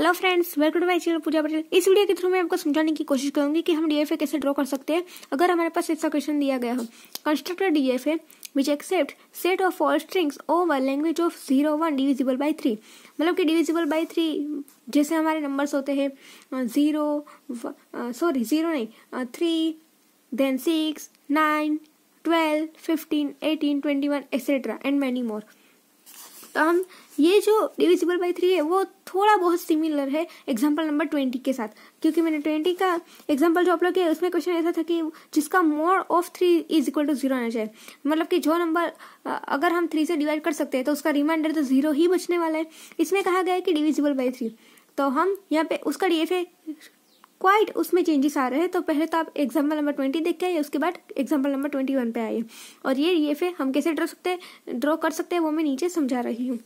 hello friends welcome to my channel Pooja Patel इस video के through मैं आपको समझाने की कोशिश करूंगी कि हम डीएफए कैसे ड्रॉ कर सकते हैं अगर हमारे पास ऐसा क्वेश्चन दिया गया हो constructor DFA which accept set of all strings over language of zero one divisible by three मतलब कि डिविजिबल बाई थ्री जैसे हमारे नंबर्स होते हैं जीरो सॉरी जीरो नहीं three then six nine twelve fifteen eighteen twenty one etcetera and many more तो हम ये जो डिविजिबल बाई थ्री है वो थोड़ा बहुत सिमिलर है एग्जाम्पल नंबर ट्वेंटी के साथ क्योंकि मैंने ट्वेंटी का एग्जाम्पल जो आप लोग किया उसमें क्वेश्चन ऐसा था कि जिसका mod of three is equal to zero आना चाहिए मतलब कि जो नंबर अगर हम थ्री से डिवाइड कर सकते हैं तो उसका रिमाइंडर तो जीरो ही बचने वाला है इसमें कहा गया है कि डिविजिबल बाई थ्री तो हम यहाँ पे उसका डी क्वाइट उसमें चेंजेस आ रहे हैं तो पहले तो आप एग्जाम्पल नंबर ट्वेंटी देख के आइए उसके बाद एग्जाम्पल नंबर ट्वेंटी वन पे आइए और ये ये फिर हम कैसे ड्रॉ सकते हैं ड्रॉ कर सकते हैं वो मैं नीचे समझा रही हूँ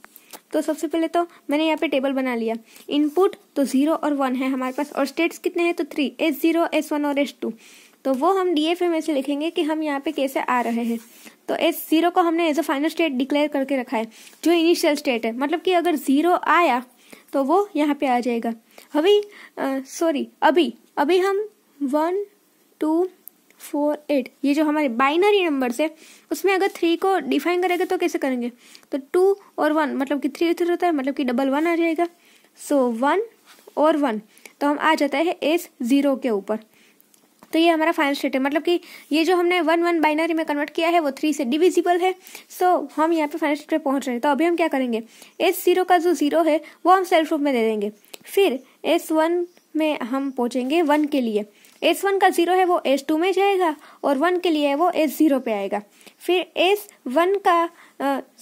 तो सबसे पहले तो मैंने यहाँ पे टेबल बना लिया इनपुट तो जीरो और वन है हमारे पास और स्टेट्स कितने हैं तो three S zero S one और एस टू तो वो हम डी एफ में से लिखेंगे कि हम यहाँ पे कैसे आ रहे हैं तो एस जीरो को हमने as a final state declare करके रखा है जो इनिशियल स्टेट है मतलब कि अगर जीरो आया तो वो यहाँ पे आ जाएगा अभी सॉरी अभी अभी हम वन टू फोर एट ये जो हमारे बाइनरी नंबर्स है उसमें अगर थ्री को डिफाइन करेगा तो कैसे करेंगे तो टू और वन मतलब कि थ्री थ्री होता है मतलब कि डबल वन आ जाएगा सो so, वन और वन तो हम आ जाता है एस ज़ीरो के ऊपर तो ये हमारा फाइनल स्टेट है मतलब कि ये जो हमने वन वन बाइनरी में कन्वर्ट किया है वो थ्री से डिविजिबल है सो so, हम यहाँ पे फाइनल स्टेट पे पहुंच रहे हैं तो अभी हम क्या करेंगे एस जीरो का जो जीरो है वो हम सेल्फ रूप में दे देंगे फिर एस वन में हम पहुंचेंगे वन के लिए एस वन का जीरो है वो एस टू में जाएगा और वन के लिए है वो एस जीरो पे आएगा फिर एस वन का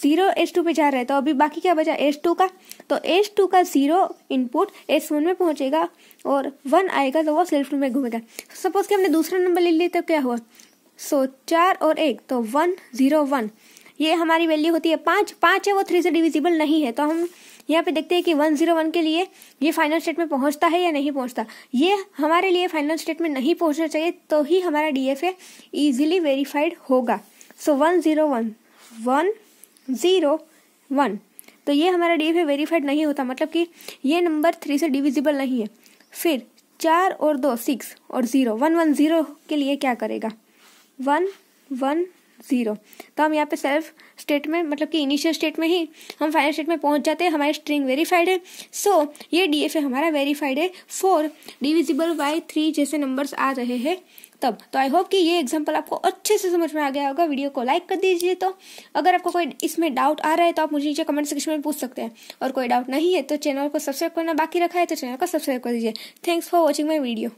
जीरो एस टू पे जा रहा है तो अभी बाकी क्या बचा एस टू का तो एस टू का जीरो इनपुट एस वन में पहुंचेगा और वन आएगा तो वो सेल्फ में घूमेगा सपोज कि हमने दूसरा नंबर ले लिया तो क्या हुआ सो चार और एक तो वन जीरो वन ये हमारी वैल्यू होती है पाँच पाँच है वो थ्री से डिविजिबल नहीं है तो हम यहाँ पे देखते हैं कि 101 के लिए ये फाइनल स्टेट में पहुँचता है या नहीं पहुँचता ये हमारे लिए फाइनल स्टेट में नहीं पहुँचना चाहिए तो ही हमारा डी एफ ए वेरीफाइड होगा so one zero one one zero one तो ये हमारा डी एफ ए वेरीफाइड नहीं होता मतलब कि ये नंबर थ्री से डिविजिबल नहीं है फिर चार और दो सिक्स और ज़ीरो वन वन ज़ीरो के लिए क्या करेगा वन वन ज़ीरो तो हम यहाँ पे सेल्फ स्टेट में मतलब कि इनिशियल स्टेट में ही हम फाइनल स्टेट में पहुँच जाते हैं हमारी स्ट्रिंग वेरीफाइड है सो so, ये डी एफ हमारा वेरीफाइड है फोर डिविजिबल बाई थ्री जैसे नंबर्स आ रहे हैं तब तो आई होप कि ये एग्जाम्पल आपको अच्छे से समझ में आ गया होगा वीडियो को लाइक कर दीजिए तो अगर आपको कोई इसमें डाउट आ रहा है तो आप मुझे नीचे कमेंट सेक्शन में पूछ सकते हैं और कोई डाउट नहीं है तो चैनल को सब्सक्राइब करना बाकी रखा है तो चैनल को सब्सक्राइब कर दीजिए thanks for watching my video